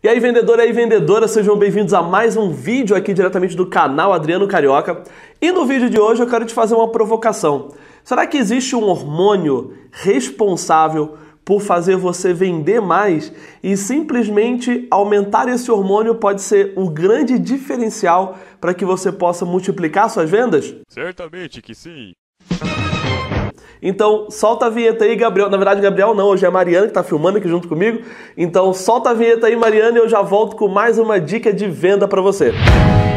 E aí, vendedor e aí, vendedora, sejam bem-vindos a mais um vídeo aqui diretamente do canal Adriano Carioca. E no vídeo de hoje eu quero te fazer uma provocação. Será que existe um hormônio responsável por fazer você vender mais e simplesmente aumentar esse hormônio pode ser o um grande diferencial para que você possa multiplicar suas vendas? Certamente que sim. Então, solta a vinheta aí, Gabriel. Na verdade, Gabriel não, hoje é a Mariana que está filmando aqui junto comigo. Então, solta a vinheta aí, Mariana, e eu já volto com mais uma dica de venda para você. Música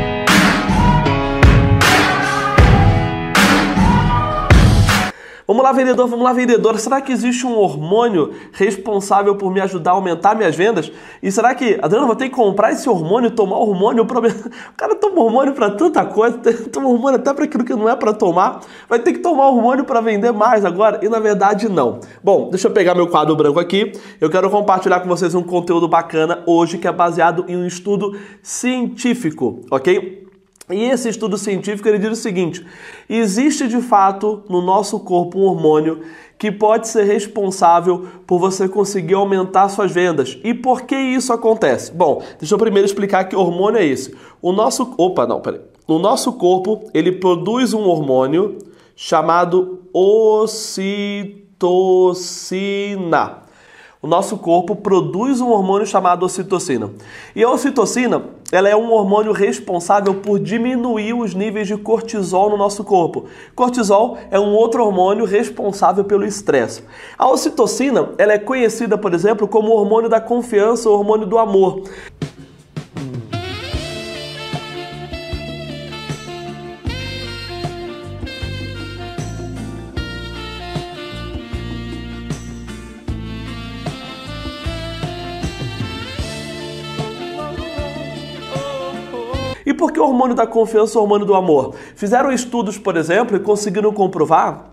Vamos lá, vendedor, vamos lá, vendedora. Será que existe um hormônio responsável por me ajudar a aumentar minhas vendas? E será que, Adriano, vou ter que comprar esse hormônio, tomar hormônio O cara toma hormônio para tanta coisa, toma hormônio até para aquilo que não é para tomar. Vai ter que tomar hormônio para vender mais agora? E na verdade, não. Bom, deixa eu pegar meu quadro branco aqui. Eu quero compartilhar com vocês um conteúdo bacana hoje que é baseado em um estudo científico, ok? E esse estudo científico ele diz o seguinte: existe de fato no nosso corpo um hormônio que pode ser responsável por você conseguir aumentar suas vendas. E por que isso acontece? Bom, deixa eu primeiro explicar que hormônio é esse. O nosso, opa, não, peraí. O nosso corpo, ele produz um hormônio chamado ocitocina. O nosso corpo produz um hormônio chamado ocitocina. E a ocitocina ela é um hormônio responsável por diminuir os níveis de cortisol no nosso corpo. Cortisol é um outro hormônio responsável pelo estresse. A ocitocina, ela é conhecida, por exemplo, como o hormônio da confiança, o hormônio do amor. por que o hormônio da confiança é o hormônio do amor? Fizeram estudos, por exemplo, e conseguiram comprovar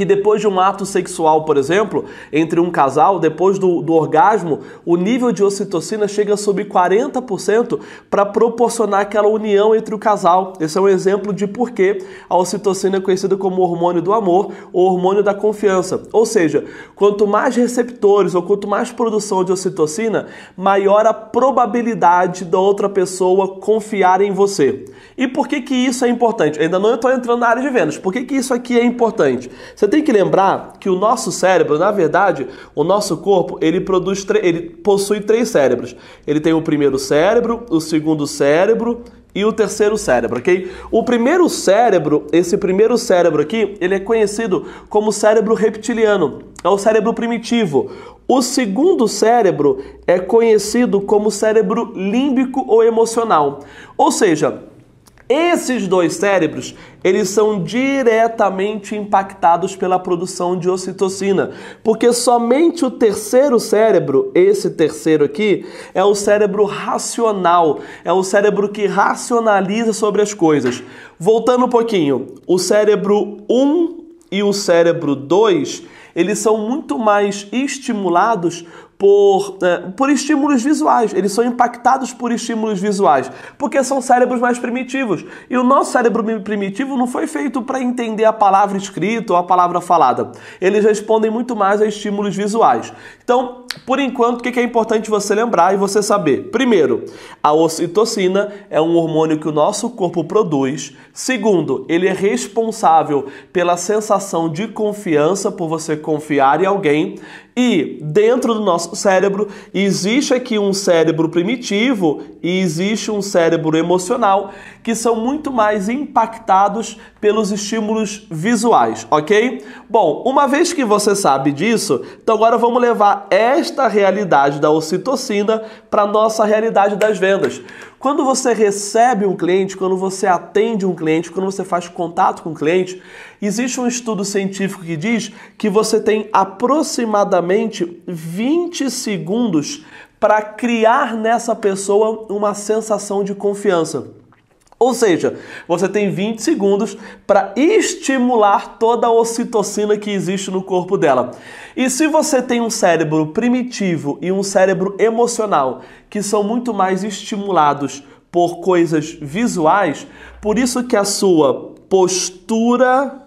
que depois de um ato sexual, por exemplo, entre um casal, depois do, do orgasmo, o nível de ocitocina chega a subir 40% para proporcionar aquela união entre o casal. Esse é um exemplo de por que a ocitocina é conhecida como hormônio do amor ou hormônio da confiança. Ou seja, quanto mais receptores ou quanto mais produção de ocitocina, maior a probabilidade da outra pessoa confiar em você. E por que, que isso é importante? Eu ainda não estou entrando na área de vendas. Por que, que isso aqui é importante? Você tem que lembrar que o nosso cérebro, na verdade, o nosso corpo, ele produz, ele possui três cérebros. Ele tem o primeiro cérebro, o segundo cérebro e o terceiro cérebro, ok? O primeiro cérebro, esse primeiro cérebro aqui, ele é conhecido como cérebro reptiliano, é o cérebro primitivo. O segundo cérebro é conhecido como cérebro límbico ou emocional, ou seja, esses dois cérebros, eles são diretamente impactados pela produção de ocitocina, porque somente o terceiro cérebro, esse terceiro aqui, é o cérebro racional, é o cérebro que racionaliza sobre as coisas. Voltando um pouquinho, o cérebro 1 e o cérebro 2, eles são muito mais estimulados por, é, por estímulos visuais. Eles são impactados por estímulos visuais, porque são cérebros mais primitivos. E o nosso cérebro primitivo não foi feito para entender a palavra escrita ou a palavra falada. Eles respondem muito mais a estímulos visuais. Então, por enquanto, o que é importante você lembrar e você saber? Primeiro, a ocitocina é um hormônio que o nosso corpo produz. Segundo, ele é responsável pela sensação de confiança, por você confiar em alguém. E dentro do nosso cérebro existe aqui um cérebro primitivo e existe um cérebro emocional que são muito mais impactados pelos estímulos visuais, ok? Bom, uma vez que você sabe disso, então agora vamos levar esta realidade da ocitocina para nossa realidade das vendas. Quando você recebe um cliente, quando você atende um cliente, quando você faz contato com o um cliente, existe um estudo científico que diz que você tem aproximadamente 20 segundos para criar nessa pessoa uma sensação de confiança. Ou seja, você tem 20 segundos para estimular toda a ocitocina que existe no corpo dela. E se você tem um cérebro primitivo e um cérebro emocional, que são muito mais estimulados por coisas visuais, por isso que a sua postura,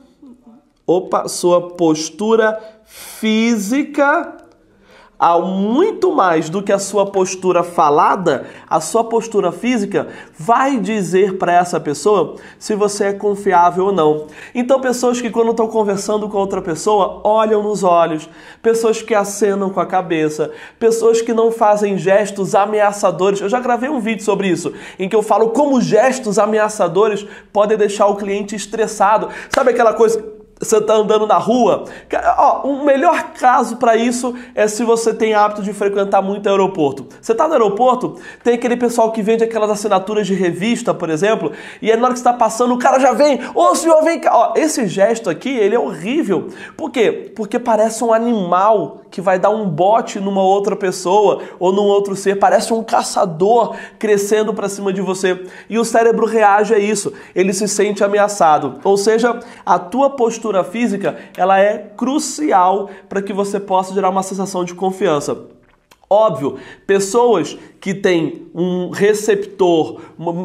opa, sua postura física ao muito mais do que a sua postura falada, a sua postura física vai dizer para essa pessoa se você é confiável ou não. Então, pessoas que quando estão conversando com outra pessoa, olham nos olhos, pessoas que acenam com a cabeça, pessoas que não fazem gestos ameaçadores. Eu já gravei um vídeo sobre isso, em que eu falo como gestos ameaçadores podem deixar o cliente estressado. Sabe aquela coisa você está andando na rua. Ó, o melhor caso para isso é se você tem hábito de frequentar muito aeroporto. Você está no aeroporto, tem aquele pessoal que vende aquelas assinaturas de revista, por exemplo, e aí na hora que está passando, o cara já vem, ô senhor, vem cá. Ó, esse gesto aqui, ele é horrível. Por quê? Porque parece um animal que vai dar um bote numa outra pessoa ou num outro ser, parece um caçador crescendo para cima de você. E o cérebro reage a isso, ele se sente ameaçado. Ou seja, a tua postura física, ela é crucial para que você possa gerar uma sensação de confiança. Óbvio, pessoas que têm um receptor,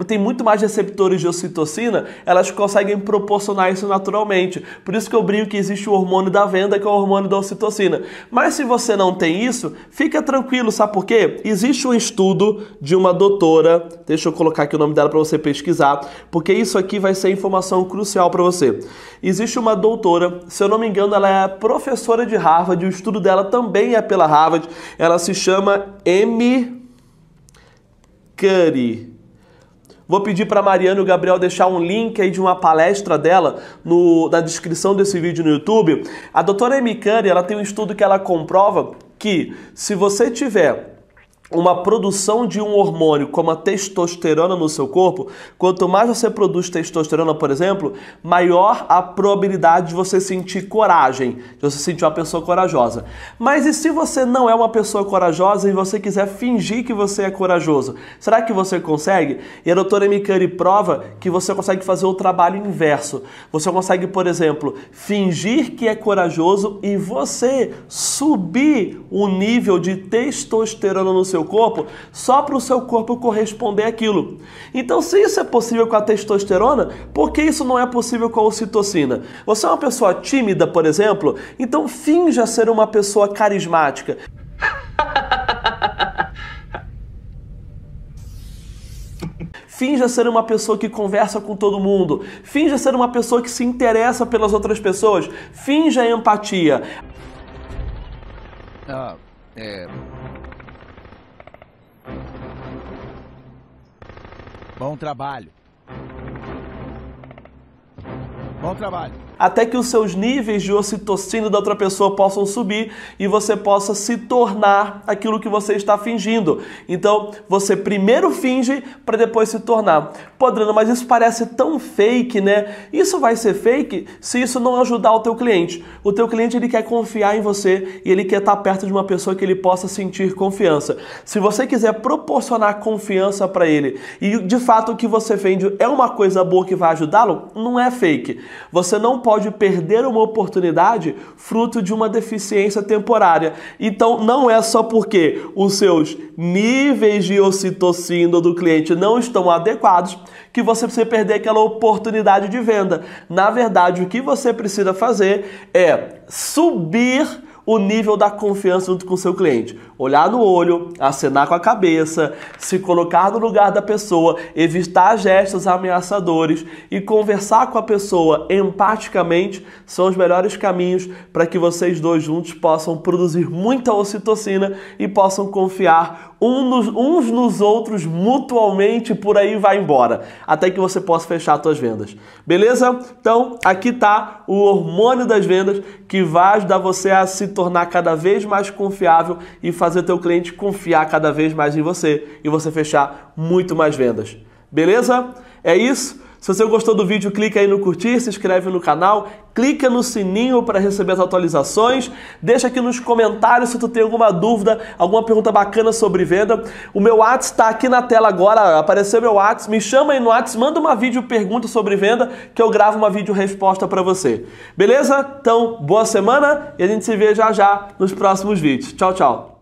tem muito mais receptores de ocitocina, elas conseguem proporcionar isso naturalmente. Por isso que eu brinco que existe o hormônio da venda, que é o hormônio da ocitocina. Mas se você não tem isso, fica tranquilo, sabe por quê? Existe um estudo de uma doutora, deixa eu colocar aqui o nome dela para você pesquisar, porque isso aqui vai ser informação crucial para você. Existe uma doutora, se eu não me engano, ela é professora de Harvard, o estudo dela também é pela Harvard, ela se chama chama M. Curry. Vou pedir para Mariana e o Gabriel deixar um link aí de uma palestra dela no, na descrição desse vídeo no YouTube. A doutora M. Curry, ela tem um estudo que ela comprova que se você tiver uma produção de um hormônio como a testosterona no seu corpo, quanto mais você produz testosterona, por exemplo, maior a probabilidade de você sentir coragem, de você sentir uma pessoa corajosa. Mas e se você não é uma pessoa corajosa e você quiser fingir que você é corajoso? Será que você consegue? E a doutora Mikani prova que você consegue fazer o trabalho inverso. Você consegue, por exemplo, fingir que é corajoso e você subir o nível de testosterona no seu seu corpo só para o seu corpo corresponder aquilo. Então, se isso é possível com a testosterona, por que isso não é possível com a ocitocina? Você é uma pessoa tímida, por exemplo? Então, finja ser uma pessoa carismática. Finja ser uma pessoa que conversa com todo mundo. Finja ser uma pessoa que se interessa pelas outras pessoas. Finja empatia. Ah, é. Bom trabalho. Bom trabalho até que os seus níveis de ocitocina da outra pessoa possam subir e você possa se tornar aquilo que você está fingindo. Então, você primeiro finge para depois se tornar. Pô, mas isso parece tão fake, né? Isso vai ser fake se isso não ajudar o teu cliente. O teu cliente ele quer confiar em você e ele quer estar perto de uma pessoa que ele possa sentir confiança. Se você quiser proporcionar confiança para ele e de fato o que você vende é uma coisa boa que vai ajudá-lo, não é fake. Você não pode pode perder uma oportunidade fruto de uma deficiência temporária. Então não é só porque os seus níveis de ocitocina do cliente não estão adequados que você precisa perder aquela oportunidade de venda. Na verdade, o que você precisa fazer é subir o nível da confiança junto com o seu cliente. Olhar no olho, acenar com a cabeça, se colocar no lugar da pessoa, evitar gestos ameaçadores e conversar com a pessoa empaticamente são os melhores caminhos para que vocês dois juntos possam produzir muita ocitocina e possam confiar um nos, uns nos outros mutualmente por aí vai embora, até que você possa fechar suas vendas. Beleza? Então, aqui tá o hormônio das vendas que vai ajudar você a se tornar cada vez mais confiável e fazer teu cliente confiar cada vez mais em você e você fechar muito mais vendas. Beleza? É isso. Se você gostou do vídeo, clica aí no curtir, se inscreve no canal, clica no sininho para receber as atualizações, deixa aqui nos comentários se tu tem alguma dúvida, alguma pergunta bacana sobre venda. O meu WhatsApp está aqui na tela agora, apareceu meu WhatsApp, me chama aí no WhatsApp, manda uma vídeo pergunta sobre venda que eu gravo uma vídeo resposta para você. Beleza? Então, boa semana e a gente se vê já já nos próximos vídeos. Tchau, tchau.